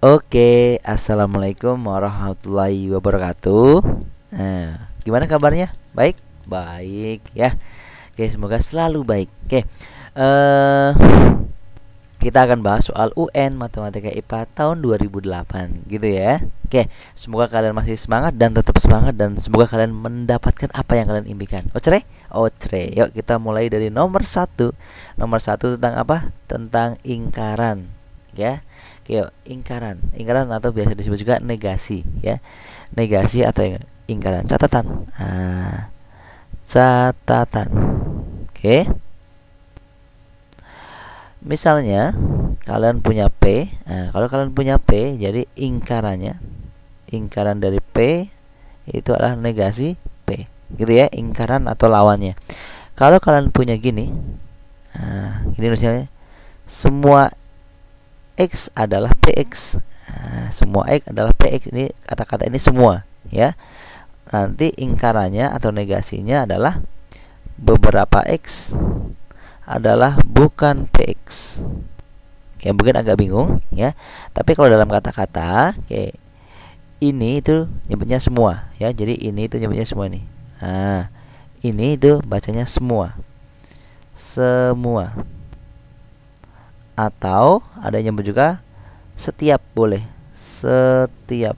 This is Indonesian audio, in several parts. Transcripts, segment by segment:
Oke, assalamualaikum warahmatullahi wabarakatuh. Nah, gimana kabarnya? Baik, baik ya. Oke, semoga selalu baik. Oke, uh, kita akan bahas soal UN Matematika IPA tahun 2008, gitu ya. Oke, semoga kalian masih semangat dan tetap semangat dan semoga kalian mendapatkan apa yang kalian impikan. Ocre, ocre. Yuk kita mulai dari nomor satu. Nomor satu tentang apa? Tentang ingkaran, ya yuk iya, ingkaran ingkaran atau biasa disebut juga negasi ya negasi atau ingkaran catatan nah, catatan oke misalnya kalian punya P nah, kalau kalian punya P jadi ingkarannya ingkaran dari P itu adalah negasi P gitu ya ingkaran atau lawannya kalau kalian punya gini nah, gini misalnya semua x adalah px nah, semua x adalah px ini kata-kata ini semua ya nanti ingkarannya atau negasinya adalah beberapa x adalah bukan px yang mungkin agak bingung ya tapi kalau dalam kata-kata kayak ini itu nyebutnya semua ya jadi ini itu nyebutnya semua ini nah ini itu bacanya semua semua atau ada yang nyebut juga setiap boleh setiap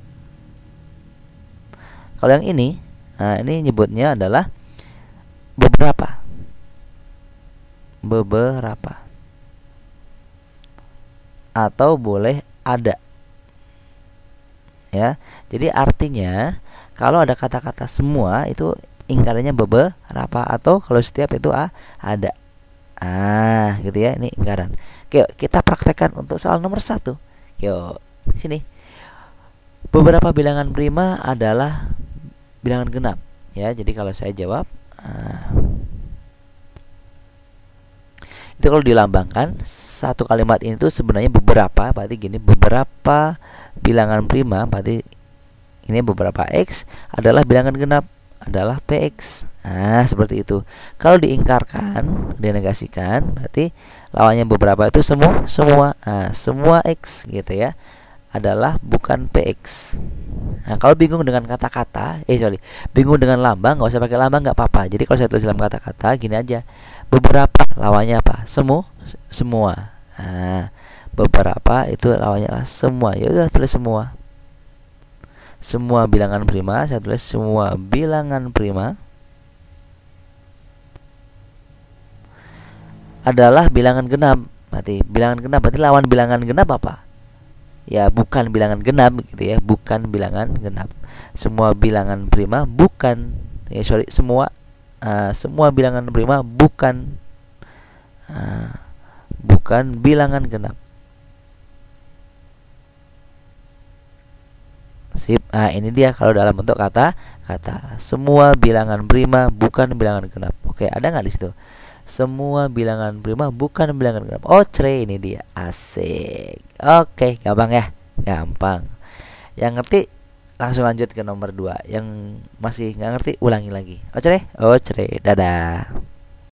kalau yang ini nah ini nyebutnya adalah beberapa beberapa atau boleh ada ya jadi artinya kalau ada kata-kata semua itu ingkarannya beberapa atau kalau setiap itu ah, ada ah gitu ya ini lingkaran Oke, kita praktekkan untuk soal nomor satu Oke, sini beberapa bilangan prima adalah bilangan genap ya jadi kalau saya jawab ah, itu kalau dilambangkan satu kalimat ini tuh sebenarnya beberapa berarti gini beberapa bilangan prima berarti ini beberapa x adalah bilangan genap adalah px Nah, seperti itu. Kalau diingkarkan, dinegasikan, berarti lawannya beberapa itu semua semua nah, semua x gitu ya adalah bukan px. Nah, kalau bingung dengan kata-kata, eh sorry, bingung dengan lambang, nggak usah pakai lambang nggak apa-apa. Jadi kalau saya tulis dalam kata-kata, gini aja, beberapa lawannya apa? semua semua. Nah, beberapa itu lawannya lah semua. Ya udah tulis semua. Semua bilangan prima, saya tulis semua bilangan prima. adalah bilangan genap berarti bilangan genap berarti lawan bilangan genap apa ya bukan bilangan genap gitu ya bukan bilangan genap semua bilangan prima bukan ya sorry semua uh, semua bilangan prima bukan uh, bukan bilangan genap sip nah ini dia kalau dalam bentuk kata kata semua bilangan prima bukan bilangan genap oke ada nggak di situ semua bilangan prima bukan bilangan genap. Oh, cerai ini dia. Asik. Oke, gampang ya. Gampang. Yang ngerti langsung lanjut ke nomor 2. Yang masih nggak ngerti ulangi lagi. Oh, cerai. Oh, cerai. Dadah.